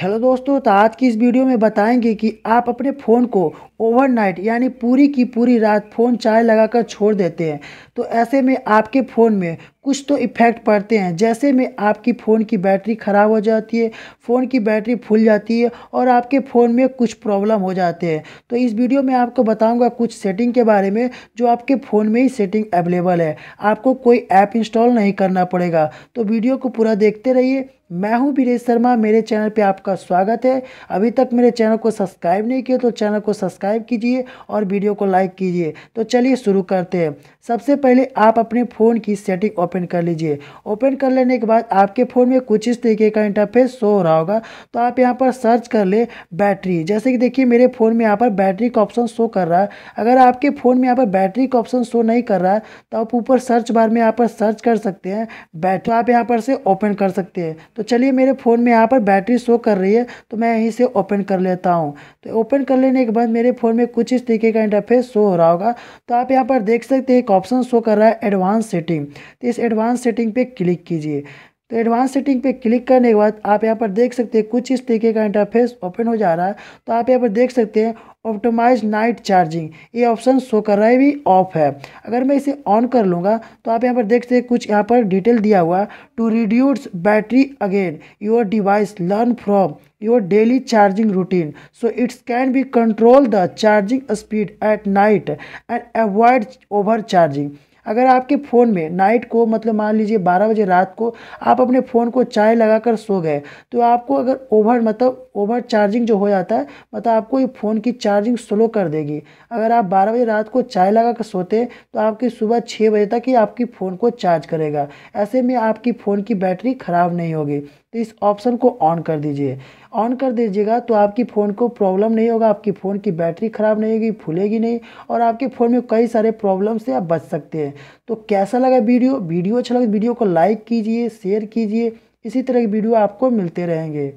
hello दोस्तों तो आज की इस वीडियो में बताएंगे कि आप अपने फ़ोन को ओवरनाइट यानी पूरी की पूरी रात फ़ोन चार्ज लगाकर छोड़ देते हैं तो ऐसे में आपके फ़ोन में कुछ तो इफ़ेक्ट पड़ते हैं जैसे में आपकी फ़ोन की बैटरी ख़राब हो जाती है फ़ोन की बैटरी फूल जाती है और आपके फ़ोन में कुछ प्रॉब्लम हो जाते हैं तो इस वीडियो में आपको बताऊँगा कुछ सेटिंग के बारे में जो आपके फ़ोन में ही सेटिंग अवेलेबल है आपको कोई ऐप इंस्टॉल नहीं करना पड़ेगा तो वीडियो को पूरा देखते रहिए मैं हूं वीरेश शर्मा मेरे चैनल पे आपका स्वागत है अभी तक मेरे चैनल को सब्सक्राइब नहीं किया तो चैनल को सब्सक्राइब कीजिए और वीडियो को लाइक कीजिए तो चलिए शुरू करते हैं सबसे पहले आप अपने फ़ोन की सेटिंग ओपन कर लीजिए ओपन कर लेने के बाद आपके फ़ोन में कुछ इस तरीके का इंटरफेस शो हो रहा होगा तो आप यहाँ पर सर्च कर ले बैटरी जैसे कि देखिए मेरे फ़ोन में यहाँ पर बैटरी का ऑप्शन शो कर रहा है अगर आपके फ़ोन में यहाँ पर बैटरी का ऑप्शन शो नहीं कर रहा है तो आप ऊपर सर्च बार में यहाँ पर सर्च कर सकते हैं बैटरी तो आप यहाँ पर से ओपन कर सकते हैं तो चलिए मेरे फ़ोन में यहाँ पर बैटरी शो कर रही है तो मैं यहीं से ओपन कर लेता हूँ तो ओपन कर लेने के बाद मेरे फ़ोन में कुछ इस तरीके का इंटरफेस शो हो रहा होगा तो आप यहाँ पर देख सकते हैं एक ऑप्शन शो कर रहा है एडवांस सेटिंग तो इस एडवांस सेटिंग पर क्लिक कीजिए तो एडवांस सेटिंग पे क्लिक करने के बाद आप यहाँ पर देख सकते हैं कुछ इस तरीके का इंटरफेस ओपन हो जा रहा है तो आप यहाँ पर देख सकते हैं ऑप्टोमाइज नाइट चार्जिंग ये ऑप्शन शो कर रहा है भी ऑफ है अगर मैं इसे ऑन कर लूँगा तो आप यहाँ पर देख सकते हैं कुछ यहाँ पर डिटेल दिया हुआ to reduce battery again your device learn from your daily charging routine so it's can be control the charging speed at night and avoid over charging अगर आपके फ़ोन में नाइट को मतलब मान लीजिए बारह बजे रात को आप अपने फ़ोन को चाय लगाकर सो गए तो आपको अगर ओवर मतलब ओवर चार्जिंग जो हो जाता है मतलब आपको ये फ़ोन की चार्जिंग स्लो कर देगी अगर आप बारह बजे रात को चाय लगा कर सोते तो आपकी सुबह छः बजे तक ही आपकी फ़ोन को चार्ज करेगा ऐसे में आपकी फ़ोन की बैटरी ख़राब नहीं होगी तो इस ऑप्शन को ऑन कर दीजिए ऑन कर दीजिएगा तो आपकी फ़ोन को प्रॉब्लम नहीं होगा आपकी फ़ोन की बैटरी ख़राब नहीं होगी फूलेगी नहीं और आपके फ़ोन में कई सारे प्रॉब्लम से आप बच सकते हैं तो कैसा लगा वीडियो वीडियो अच्छा लगा तो वीडियो को लाइक कीजिए शेयर कीजिए इसी तरह की वीडियो आपको मिलते रहेंगे